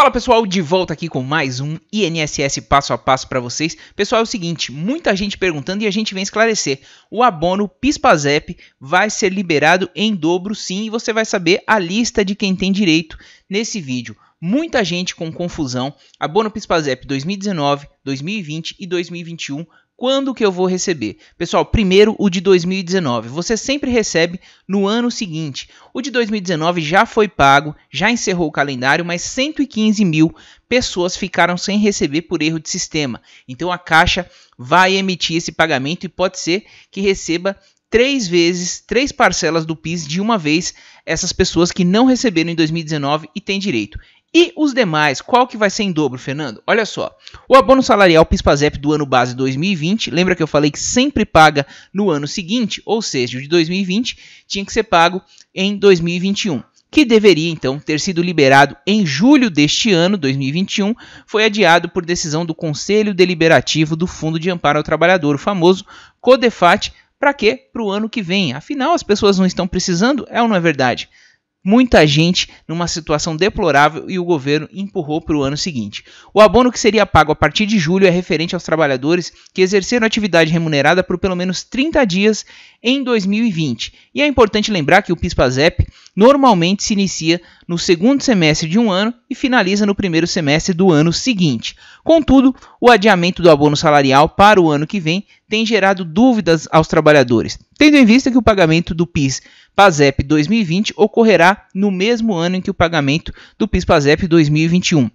Fala pessoal, de volta aqui com mais um INSS passo a passo para vocês. Pessoal, é o seguinte, muita gente perguntando e a gente vem esclarecer. O abono PISPAZEP vai ser liberado em dobro sim e você vai saber a lista de quem tem direito nesse vídeo. Muita gente com confusão, abono PISPAZEP 2019, 2020 e 2021 quando que eu vou receber? Pessoal, primeiro o de 2019. Você sempre recebe no ano seguinte. O de 2019 já foi pago, já encerrou o calendário, mas 115 mil pessoas ficaram sem receber por erro de sistema. Então a Caixa vai emitir esse pagamento e pode ser que receba três vezes, três parcelas do PIS de uma vez essas pessoas que não receberam em 2019 e têm direito. E os demais, qual que vai ser em dobro, Fernando? Olha só, o abono salarial PISPAZEP do ano base 2020, lembra que eu falei que sempre paga no ano seguinte, ou seja, o de 2020 tinha que ser pago em 2021 que deveria então ter sido liberado em julho deste ano, 2021, foi adiado por decisão do Conselho Deliberativo do Fundo de Amparo ao Trabalhador, o famoso CODEFAT, para quê? Para o ano que vem. Afinal, as pessoas não estão precisando, é ou não é verdade? muita gente numa situação deplorável e o governo empurrou para o ano seguinte. O abono que seria pago a partir de julho é referente aos trabalhadores que exerceram atividade remunerada por pelo menos 30 dias em 2020. E é importante lembrar que o PIS/PASEP normalmente se inicia no segundo semestre de um ano e finaliza no primeiro semestre do ano seguinte. Contudo, o adiamento do abono salarial para o ano que vem tem gerado dúvidas aos trabalhadores, tendo em vista que o pagamento do PIS PASEP 2020 ocorrerá no mesmo ano em que o pagamento do PIS PASEP 2021.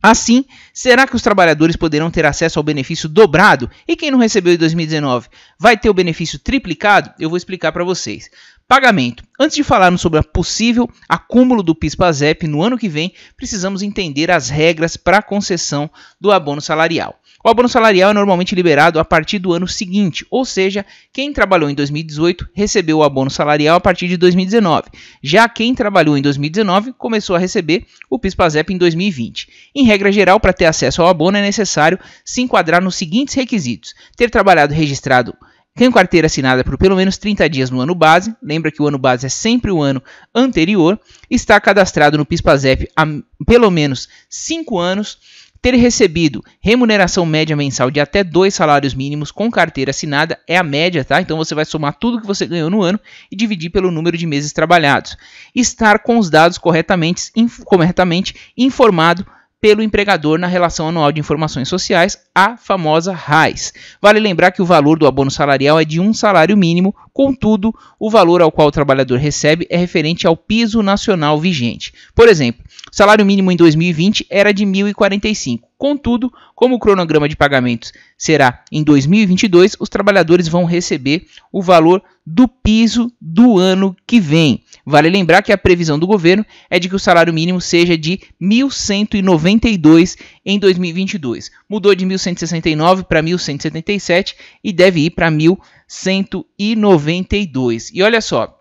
Assim, será que os trabalhadores poderão ter acesso ao benefício dobrado? E quem não recebeu em 2019 vai ter o benefício triplicado? Eu vou explicar para vocês. Pagamento. Antes de falarmos sobre o possível acúmulo do PIS/PASEP no ano que vem, precisamos entender as regras para a concessão do abono salarial. O abono salarial é normalmente liberado a partir do ano seguinte, ou seja, quem trabalhou em 2018 recebeu o abono salarial a partir de 2019. Já quem trabalhou em 2019 começou a receber o PIS/PASEP em 2020. Em regra geral, para ter acesso ao abono é necessário se enquadrar nos seguintes requisitos: ter trabalhado registrado tem carteira assinada por pelo menos 30 dias no ano base, lembra que o ano base é sempre o ano anterior, está cadastrado no PISPAZEP há pelo menos 5 anos, ter recebido remuneração média mensal de até dois salários mínimos com carteira assinada é a média, tá? Então você vai somar tudo que você ganhou no ano e dividir pelo número de meses trabalhados. Estar com os dados corretamente, inf corretamente informado pelo empregador na relação anual de informações sociais, a famosa RAIS. Vale lembrar que o valor do abono salarial é de um salário mínimo, contudo, o valor ao qual o trabalhador recebe é referente ao piso nacional vigente. Por exemplo, o salário mínimo em 2020 era de 1.045. Contudo, como o cronograma de pagamentos será em 2022, os trabalhadores vão receber o valor do piso do ano que vem. Vale lembrar que a previsão do governo é de que o salário mínimo seja de 1.192 em 2022. Mudou de 1.169 para 1.177 e deve ir para 1.192. E olha só,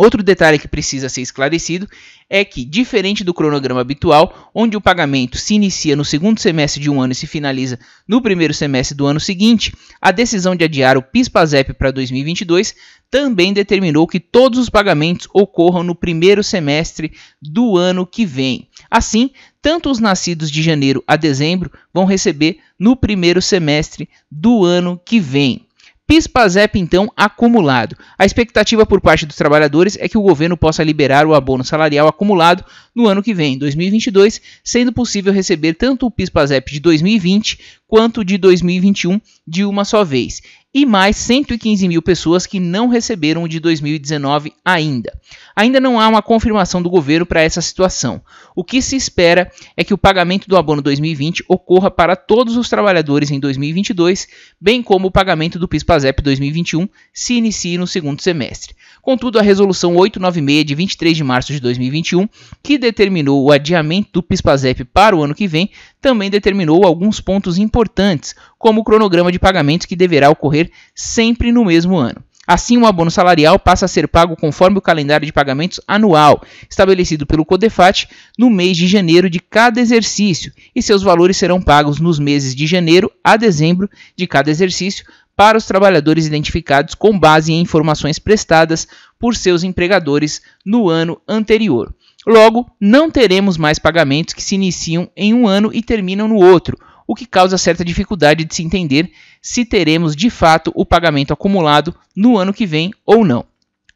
Outro detalhe que precisa ser esclarecido é que, diferente do cronograma habitual, onde o pagamento se inicia no segundo semestre de um ano e se finaliza no primeiro semestre do ano seguinte, a decisão de adiar o PIS/PASEP para 2022 também determinou que todos os pagamentos ocorram no primeiro semestre do ano que vem. Assim, tanto os nascidos de janeiro a dezembro vão receber no primeiro semestre do ano que vem. PIS/PASEP então acumulado. A expectativa por parte dos trabalhadores é que o governo possa liberar o abono salarial acumulado no ano que vem, 2022, sendo possível receber tanto o PIS/PASEP de 2020 quanto de 2021 de uma só vez, e mais 115 mil pessoas que não receberam o de 2019 ainda. Ainda não há uma confirmação do governo para essa situação. O que se espera é que o pagamento do abono 2020 ocorra para todos os trabalhadores em 2022, bem como o pagamento do PIS/PASEP 2021 se inicie no segundo semestre. Contudo, a resolução 896 de 23 de março de 2021, que determinou o adiamento do PIS/PASEP para o ano que vem, também determinou alguns pontos importantes, como o cronograma de pagamentos que deverá ocorrer sempre no mesmo ano. Assim, o um abono salarial passa a ser pago conforme o calendário de pagamentos anual, estabelecido pelo Codefat no mês de janeiro de cada exercício, e seus valores serão pagos nos meses de janeiro a dezembro de cada exercício para os trabalhadores identificados com base em informações prestadas por seus empregadores no ano anterior. Logo, não teremos mais pagamentos que se iniciam em um ano e terminam no outro, o que causa certa dificuldade de se entender se teremos de fato o pagamento acumulado no ano que vem ou não.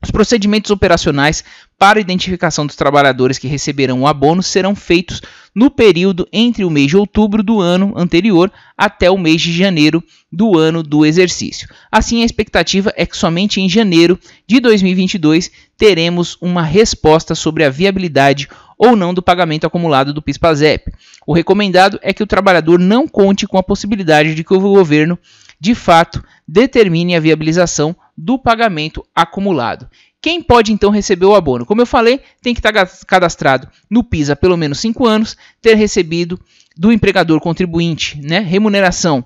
Os procedimentos operacionais para identificação dos trabalhadores que receberão o abono serão feitos no período entre o mês de outubro do ano anterior até o mês de janeiro do ano do exercício. Assim, a expectativa é que somente em janeiro de 2022 teremos uma resposta sobre a viabilidade ou não do pagamento acumulado do PIS/PASEP. O recomendado é que o trabalhador não conte com a possibilidade de que o governo de fato determine a viabilização do pagamento acumulado. Quem pode então receber o abono? Como eu falei, tem que estar cadastrado no PISA pelo menos 5 anos, ter recebido do empregador contribuinte né, remuneração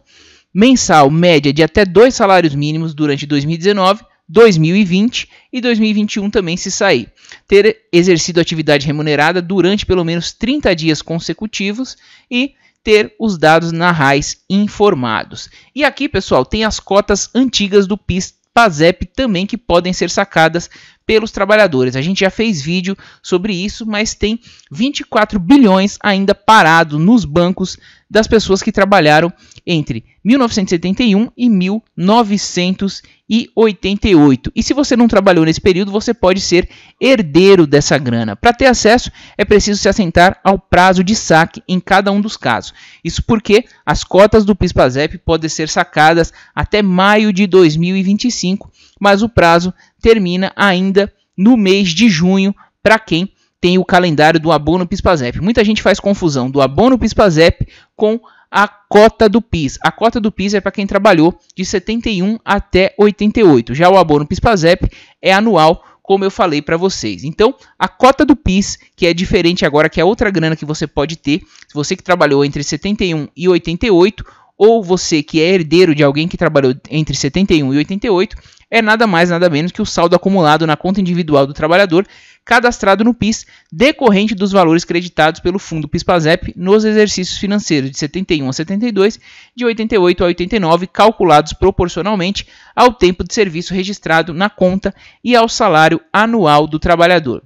mensal média de até dois salários mínimos durante 2019, 2020 e 2021 também se sair. Ter exercido atividade remunerada durante pelo menos 30 dias consecutivos e ter os dados na RAIS informados. E aqui, pessoal, tem as cotas antigas do PIS PASEP também que podem ser sacadas pelos trabalhadores. A gente já fez vídeo sobre isso, mas tem 24 bilhões ainda parado nos bancos das pessoas que trabalharam entre 1971 e 1988. E se você não trabalhou nesse período, você pode ser herdeiro dessa grana. Para ter acesso, é preciso se assentar ao prazo de saque em cada um dos casos. Isso porque as cotas do PIS/PASEP podem ser sacadas até maio de 2025, mas o prazo termina ainda no mês de junho para quem tem o calendário do abono PISPAZEP. Muita gente faz confusão do abono PISPAZEP com a cota do PIS. A cota do PIS é para quem trabalhou de 71 até 88. Já o abono PISPAZEP é anual, como eu falei para vocês. Então, a cota do PIS, que é diferente agora, que é outra grana que você pode ter, se você que trabalhou entre 71 e 88, ou você que é herdeiro de alguém que trabalhou entre 71 e 88, é nada mais nada menos que o saldo acumulado na conta individual do trabalhador cadastrado no PIS, decorrente dos valores creditados pelo fundo PIS/PASEP nos exercícios financeiros de 71 a 72, de 88 a 89, calculados proporcionalmente ao tempo de serviço registrado na conta e ao salário anual do trabalhador.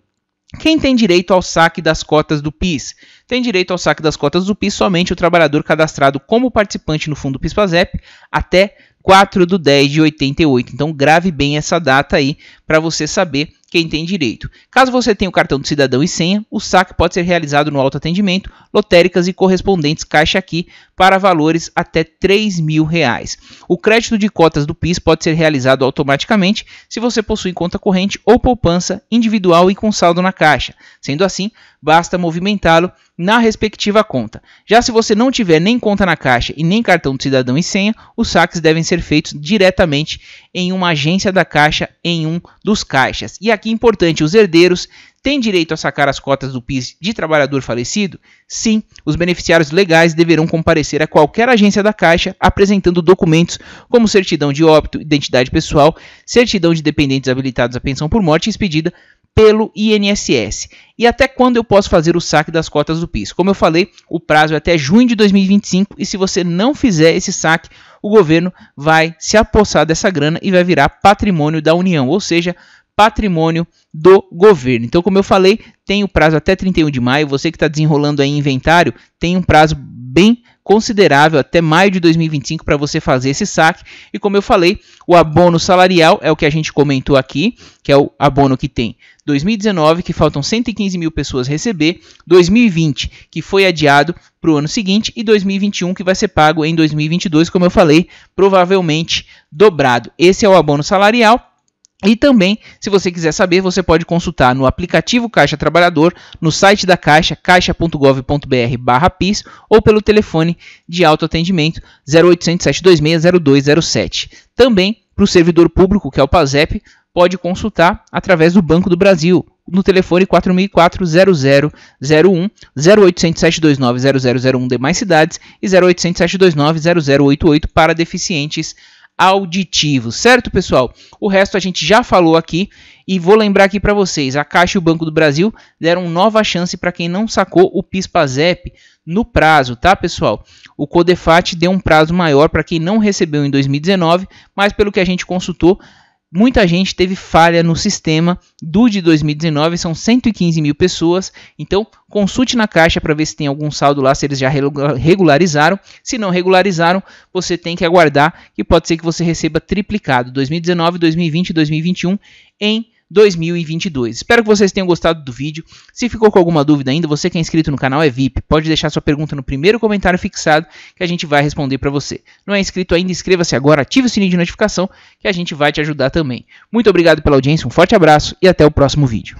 Quem tem direito ao saque das cotas do PIS? Tem direito ao saque das cotas do PIS somente o trabalhador cadastrado como participante no fundo PIS-PASEP até 4 de 10 de 88. Então grave bem essa data aí para você saber quem tem direito. Caso você tenha o cartão de cidadão e senha, o saque pode ser realizado no autoatendimento, lotéricas e correspondentes caixa aqui para valores até R$ reais. O crédito de cotas do PIS pode ser realizado automaticamente se você possui conta corrente ou poupança individual e com saldo na caixa. Sendo assim, basta movimentá-lo na respectiva conta. Já se você não tiver nem conta na caixa e nem cartão de cidadão e senha, os saques devem ser feitos diretamente em uma agência da caixa em um dos caixas. E aqui é importante: os herdeiros têm direito a sacar as cotas do PIS de trabalhador falecido? Sim, os beneficiários legais deverão comparecer a qualquer agência da Caixa apresentando documentos como certidão de óbito, identidade pessoal, certidão de dependentes habilitados à pensão por morte expedida pelo INSS. E até quando eu posso fazer o saque das cotas do PIS? Como eu falei, o prazo é até junho de 2025 e se você não fizer esse saque, o governo vai se apossar dessa grana e vai virar patrimônio da União, ou seja, patrimônio do governo. Então, como eu falei, tem o prazo até 31 de maio. Você que está desenrolando aí inventário, tem um prazo bem considerável até maio de 2025 para você fazer esse saque. E como eu falei, o abono salarial é o que a gente comentou aqui, que é o abono que tem 2019, que faltam 115 mil pessoas receber, 2020, que foi adiado para o ano seguinte, e 2021, que vai ser pago em 2022, como eu falei, provavelmente dobrado. Esse é o abono salarial. E também, se você quiser saber, você pode consultar no aplicativo Caixa Trabalhador, no site da Caixa, caixa.gov.br/pis ou pelo telefone de autoatendimento 0800 726 0207. Também, para o servidor público, que é o PASEP, pode consultar através do Banco do Brasil, no telefone 4004 0001 0800 729 0001 demais cidades e 0800 729 0088 para deficientes auditivo, certo, pessoal? O resto a gente já falou aqui e vou lembrar aqui para vocês, a Caixa e o Banco do Brasil deram nova chance para quem não sacou o PIS/PASEP no prazo, tá, pessoal? O Codefat deu um prazo maior para quem não recebeu em 2019, mas pelo que a gente consultou, muita gente teve falha no sistema do de 2019, são 115 mil pessoas. Então, consulte na caixa para ver se tem algum saldo lá, se eles já regularizaram. Se não regularizaram, você tem que aguardar, que pode ser que você receba triplicado 2019, 2020 e 2021 em 2022. Espero que vocês tenham gostado do vídeo. Se ficou com alguma dúvida ainda, você que é inscrito no canal é VIP, pode deixar sua pergunta no primeiro comentário fixado que a gente vai responder para você. Não é inscrito ainda, inscreva-se agora, ative o sininho de notificação que a gente vai te ajudar também. Muito obrigado pela audiência, um forte abraço e até o próximo vídeo.